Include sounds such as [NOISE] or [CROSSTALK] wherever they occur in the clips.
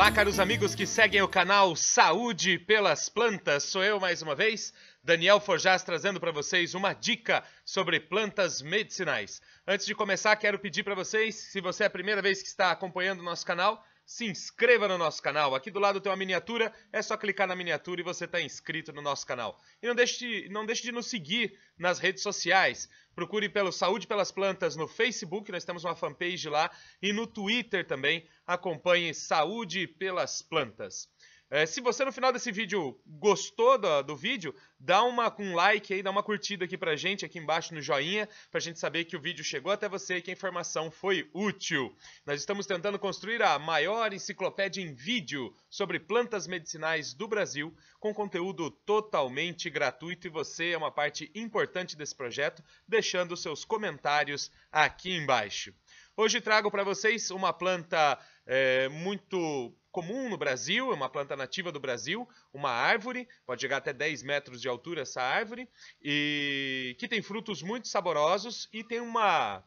Olá, caros amigos que seguem o canal Saúde pelas Plantas. Sou eu mais uma vez, Daniel Forjas, trazendo para vocês uma dica sobre plantas medicinais. Antes de começar, quero pedir para vocês, se você é a primeira vez que está acompanhando o nosso canal, se inscreva no nosso canal. Aqui do lado tem uma miniatura, é só clicar na miniatura e você está inscrito no nosso canal. E não deixe, não deixe de nos seguir nas redes sociais. Procure pelo Saúde pelas Plantas no Facebook, nós temos uma fanpage lá, e no Twitter também. Acompanhe Saúde pelas Plantas. É, se você no final desse vídeo gostou do, do vídeo, dá uma, um like aí, dá uma curtida aqui pra gente, aqui embaixo no joinha, pra gente saber que o vídeo chegou até você e que a informação foi útil. Nós estamos tentando construir a maior enciclopédia em vídeo sobre plantas medicinais do Brasil, com conteúdo totalmente gratuito e você é uma parte importante desse projeto, deixando seus comentários aqui embaixo. Hoje trago para vocês uma planta é, muito comum no Brasil, é uma planta nativa do Brasil, uma árvore, pode chegar até 10 metros de altura essa árvore, e que tem frutos muito saborosos e tem uma,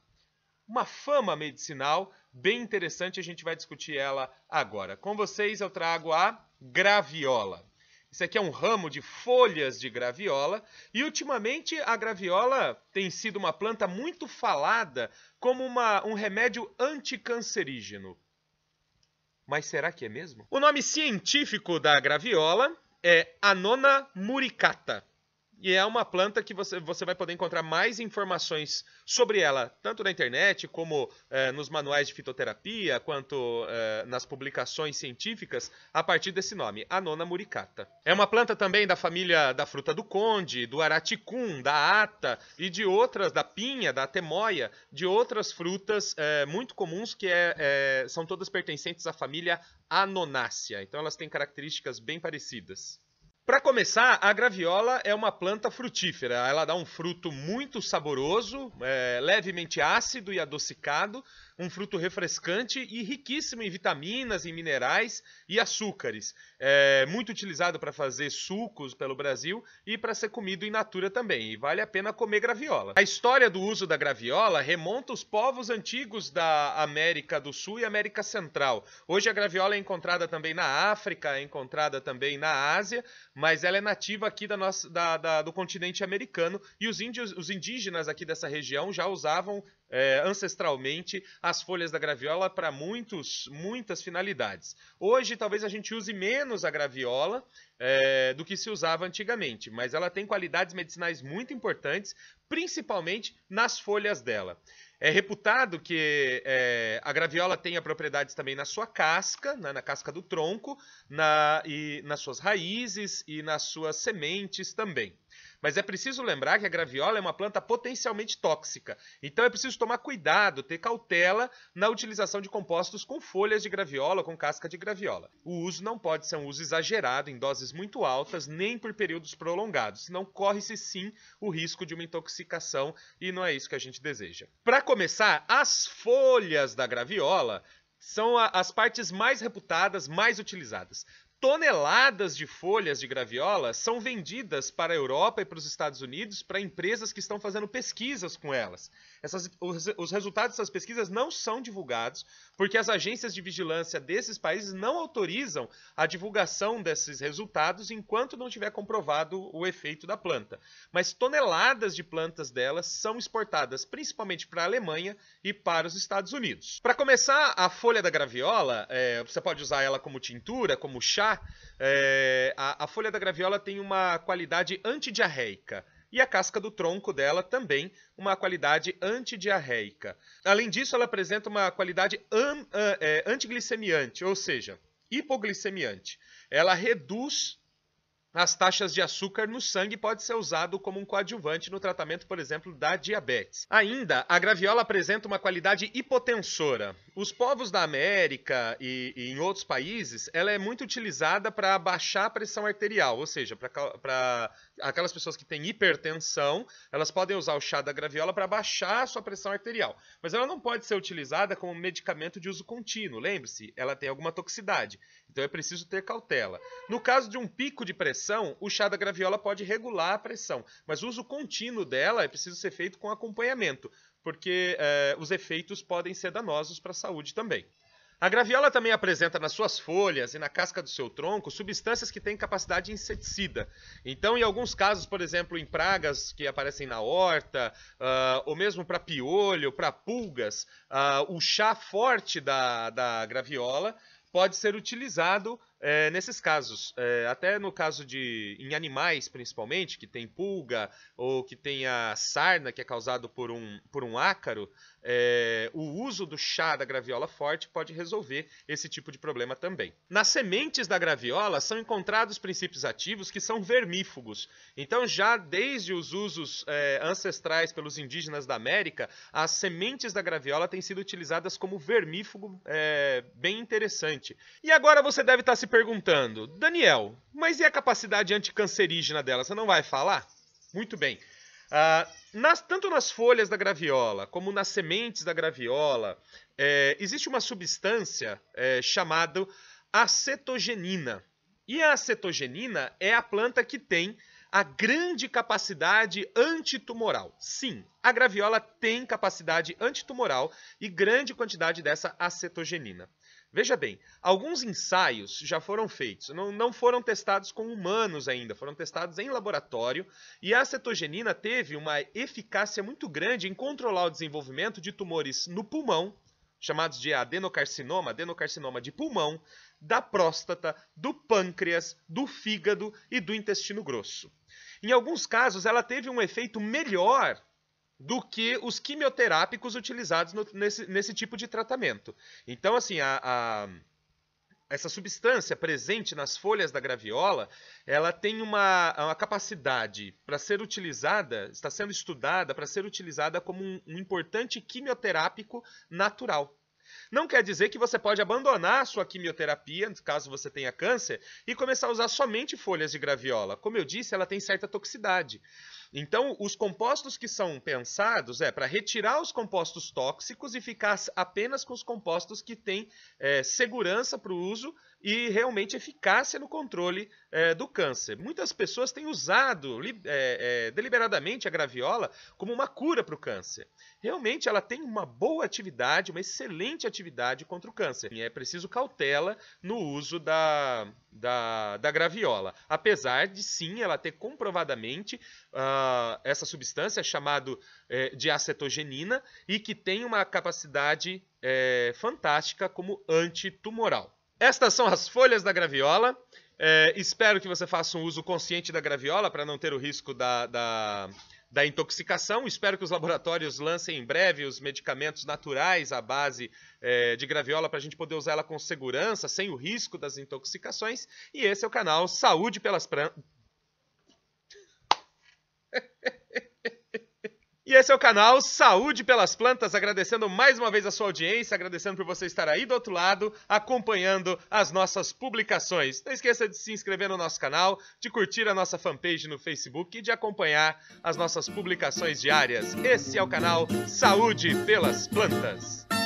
uma fama medicinal bem interessante, a gente vai discutir ela agora. Com vocês eu trago a graviola. Isso aqui é um ramo de folhas de graviola e ultimamente a graviola tem sido uma planta muito falada como uma, um remédio anticancerígeno. Mas será que é mesmo? O nome científico da graviola é Anona muricata. E é uma planta que você, você vai poder encontrar mais informações sobre ela, tanto na internet, como eh, nos manuais de fitoterapia, quanto eh, nas publicações científicas, a partir desse nome, a nona muricata. É uma planta também da família da fruta do conde, do araticum, da ata e de outras, da pinha, da temoia, de outras frutas eh, muito comuns que é, são todas pertencentes à família anonácea. Então elas têm características bem parecidas. Para começar, a graviola é uma planta frutífera. Ela dá um fruto muito saboroso, é, levemente ácido e adocicado, um fruto refrescante e riquíssimo em vitaminas, em minerais e açúcares. É muito utilizado para fazer sucos pelo Brasil e para ser comido em natura também. E vale a pena comer graviola. A história do uso da graviola remonta aos povos antigos da América do Sul e América Central. Hoje a graviola é encontrada também na África, é encontrada também na Ásia, mas ela é nativa aqui da nossa, da, da, do continente americano e os, índios, os indígenas aqui dessa região já usavam é, ancestralmente as folhas da graviola para muitos, muitas finalidades. Hoje, talvez a gente use menos a graviola é, do que se usava antigamente, mas ela tem qualidades medicinais muito importantes, principalmente nas folhas dela. É reputado que é, a graviola tenha propriedades também na sua casca, né, na casca do tronco, na, e nas suas raízes e nas suas sementes também. Mas é preciso lembrar que a graviola é uma planta potencialmente tóxica. Então é preciso tomar cuidado, ter cautela na utilização de compostos com folhas de graviola, com casca de graviola. O uso não pode ser um uso exagerado em doses muito altas, nem por períodos prolongados, senão corre-se sim o risco de uma intoxicação e não é isso que a gente deseja. Para começar, as folhas da graviola são as partes mais reputadas, mais utilizadas toneladas de folhas de graviola são vendidas para a Europa e para os Estados Unidos para empresas que estão fazendo pesquisas com elas. Essas, os, os, resultados dessas pesquisas não são divulgados porque as agências de vigilância desses países não autorizam a divulgação desses resultados enquanto não tiver comprovado o efeito da planta. Mas toneladas de plantas delas são exportadas principalmente para a Alemanha e para os Estados Unidos. Para começar, a folha da graviola, é, você pode usar ela como tintura, como chá é, a, a folha da graviola tem uma qualidade antidiarreica e a casca do tronco dela também uma qualidade antidiarreica. Além disso, ela apresenta uma qualidade an, é, antiglicemiante, ou seja, hipoglicemiante. Ela reduz as taxas de açúcar no sangue e pode ser usado como um coadjuvante no tratamento, por exemplo, da diabetes. Ainda, a graviola apresenta uma qualidade hipotensora, os povos da América e, e, em outros países, ela é muito utilizada para baixar a pressão arterial, ou seja, para aquelas pessoas que têm hipertensão, elas podem usar o chá da graviola para baixar a sua pressão arterial. Mas ela não pode ser utilizada como medicamento de uso contínuo. Lembre-se, ela tem alguma toxicidade. Então é preciso ter cautela. No caso de um pico de pressão, o chá da graviola pode regular a pressão, mas o uso contínuo dela é preciso ser feito com acompanhamento porque é, os efeitos podem ser danosos para a saúde também. A graviola também apresenta nas suas folhas e na casca do seu tronco substâncias que têm capacidade inseticida. Então, em alguns casos, por exemplo, em pragas que aparecem na horta, uh, ou mesmo para piolho, para pulgas, uh, o chá forte da, da graviola pode ser utilizado é, nesses casos, é, até no caso de em animais principalmente, que tem pulga ou que tem a sarna que é causado por um, por um ácaro, é, o uso do chá da graviola forte pode resolver esse tipo de problema também. Nas sementes da graviola são encontrados princípios ativos que são vermífugos. Então, já desde os usos é, ancestrais pelos indígenas da América, as sementes da graviola têm sido utilizadas como vermífugo é, bem interessante. E agora você deve estar se perguntando, Daniel, mas e a capacidade anticancerígena dela? Você não vai falar? Muito bem. Ah, nas, tanto nas folhas da graviola como nas sementes da graviola, é, existe uma substância é, chamada acetogenina. E a acetogenina é a planta que tem a grande capacidade antitumoral. Sim, a graviola tem capacidade antitumoral e grande quantidade dessa acetogenina. Veja bem, alguns ensaios já foram feitos, não, não foram testados com humanos ainda, foram testados em laboratório, e a cetogenina teve uma eficácia muito grande em controlar o desenvolvimento de tumores no pulmão, chamados de adenocarcinoma, adenocarcinoma de pulmão, da próstata, do pâncreas, do fígado e do intestino grosso. Em alguns casos, ela teve um efeito melhor do que os quimioterápicos utilizados no, nesse, nesse tipo de tratamento. Então, assim, a, a essa substância presente nas folhas da graviola, ela tem uma, uma capacidade para ser utilizada, está sendo estudada para ser utilizada como um, um, importante quimioterápico natural. Não quer dizer que você pode abandonar a sua quimioterapia, caso você tenha câncer, e começar a usar somente folhas de graviola. Como eu disse, ela tem certa toxicidade. Então, os compostos que são pensados é para retirar os compostos tóxicos e ficar apenas com os compostos que têm é, segurança para o uso e realmente eficácia no controle é, do câncer. Muitas pessoas têm usado é, é, deliberadamente a graviola como uma cura para o câncer. Realmente ela tem uma boa atividade, uma excelente atividade contra o câncer. E é preciso cautela no uso da, da, da graviola, apesar de sim ela ter comprovadamente uh, essa substância chamada é, de acetogenina e que tem uma capacidade é, fantástica como antitumoral. Estas são as folhas da graviola. É, espero que você faça um uso consciente da graviola para não ter o risco da, da, da, intoxicação. Espero que os laboratórios lancem em breve os medicamentos naturais à base é, de graviola para a gente poder usar ela com segurança, sem o risco das intoxicações. E esse é o canal Saúde pelas Prantas. [LAUGHS] E esse é o canal Saúde pelas Plantas, agradecendo mais uma vez a sua audiência, agradecendo por você estar aí do outro lado, acompanhando as nossas publicações. Não esqueça de se inscrever no nosso canal, de curtir a nossa fanpage no Facebook e de acompanhar as nossas publicações diárias. Esse é o canal Saúde pelas Plantas.